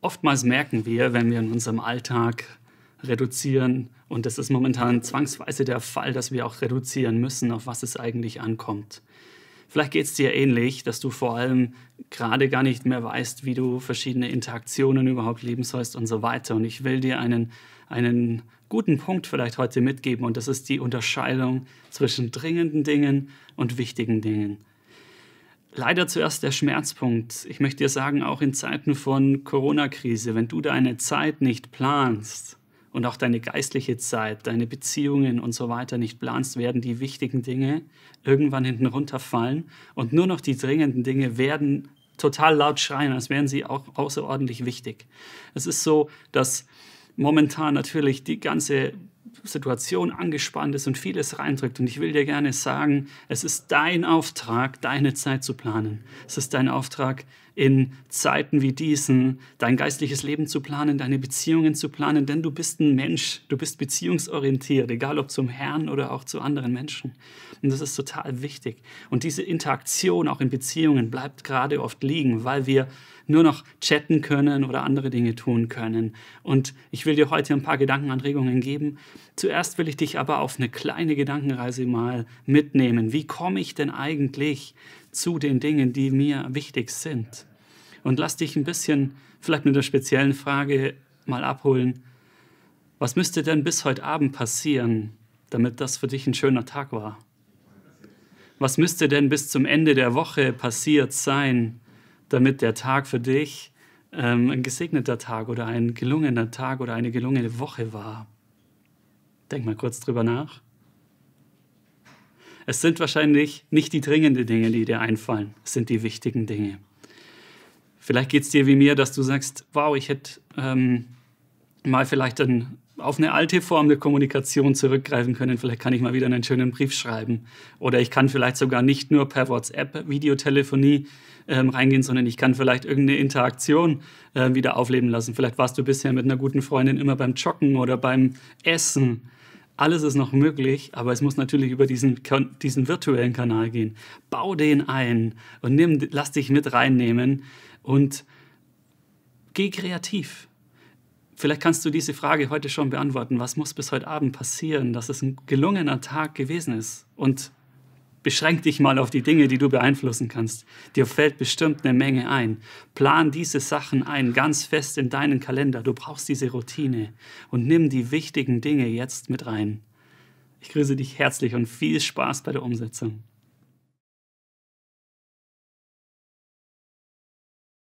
oftmals merken wir, wenn wir in unserem Alltag reduzieren, und das ist momentan zwangsweise der Fall, dass wir auch reduzieren müssen, auf was es eigentlich ankommt. Vielleicht geht es dir ähnlich, dass du vor allem gerade gar nicht mehr weißt, wie du verschiedene Interaktionen überhaupt leben sollst und so weiter. Und ich will dir einen, einen guten Punkt vielleicht heute mitgeben und das ist die Unterscheidung zwischen dringenden Dingen und wichtigen Dingen leider zuerst der Schmerzpunkt. Ich möchte dir sagen, auch in Zeiten von Corona-Krise, wenn du deine Zeit nicht planst und auch deine geistliche Zeit, deine Beziehungen und so weiter nicht planst, werden die wichtigen Dinge irgendwann hinten runterfallen und nur noch die dringenden Dinge werden total laut schreien, als wären sie auch außerordentlich wichtig. Es ist so, dass momentan natürlich die ganze Situation angespannt ist und vieles reindrückt. Und ich will dir gerne sagen, es ist dein Auftrag, deine Zeit zu planen. Es ist dein Auftrag, in Zeiten wie diesen dein geistliches Leben zu planen, deine Beziehungen zu planen, denn du bist ein Mensch, du bist beziehungsorientiert, egal ob zum Herrn oder auch zu anderen Menschen. Und das ist total wichtig. Und diese Interaktion auch in Beziehungen bleibt gerade oft liegen, weil wir nur noch chatten können oder andere Dinge tun können. Und ich will dir heute ein paar Gedankenanregungen geben, Zuerst will ich dich aber auf eine kleine Gedankenreise mal mitnehmen. Wie komme ich denn eigentlich zu den Dingen, die mir wichtig sind? Und lass dich ein bisschen, vielleicht mit einer speziellen Frage, mal abholen. Was müsste denn bis heute Abend passieren, damit das für dich ein schöner Tag war? Was müsste denn bis zum Ende der Woche passiert sein, damit der Tag für dich ähm, ein gesegneter Tag oder ein gelungener Tag oder eine gelungene Woche war? Denk mal kurz drüber nach. Es sind wahrscheinlich nicht die dringenden Dinge, die dir einfallen, es sind die wichtigen Dinge. Vielleicht geht es dir wie mir, dass du sagst, wow, ich hätte ähm, mal vielleicht ein auf eine alte Form der Kommunikation zurückgreifen können. Vielleicht kann ich mal wieder einen schönen Brief schreiben. Oder ich kann vielleicht sogar nicht nur per WhatsApp Videotelefonie ähm, reingehen, sondern ich kann vielleicht irgendeine Interaktion äh, wieder aufleben lassen. Vielleicht warst du bisher mit einer guten Freundin immer beim Joggen oder beim Essen. Alles ist noch möglich, aber es muss natürlich über diesen, diesen virtuellen Kanal gehen. Bau den ein und nimm, lass dich mit reinnehmen und geh kreativ Vielleicht kannst du diese Frage heute schon beantworten. Was muss bis heute Abend passieren, dass es ein gelungener Tag gewesen ist? Und beschränk dich mal auf die Dinge, die du beeinflussen kannst. Dir fällt bestimmt eine Menge ein. Plan diese Sachen ein, ganz fest in deinen Kalender. Du brauchst diese Routine und nimm die wichtigen Dinge jetzt mit rein. Ich grüße dich herzlich und viel Spaß bei der Umsetzung.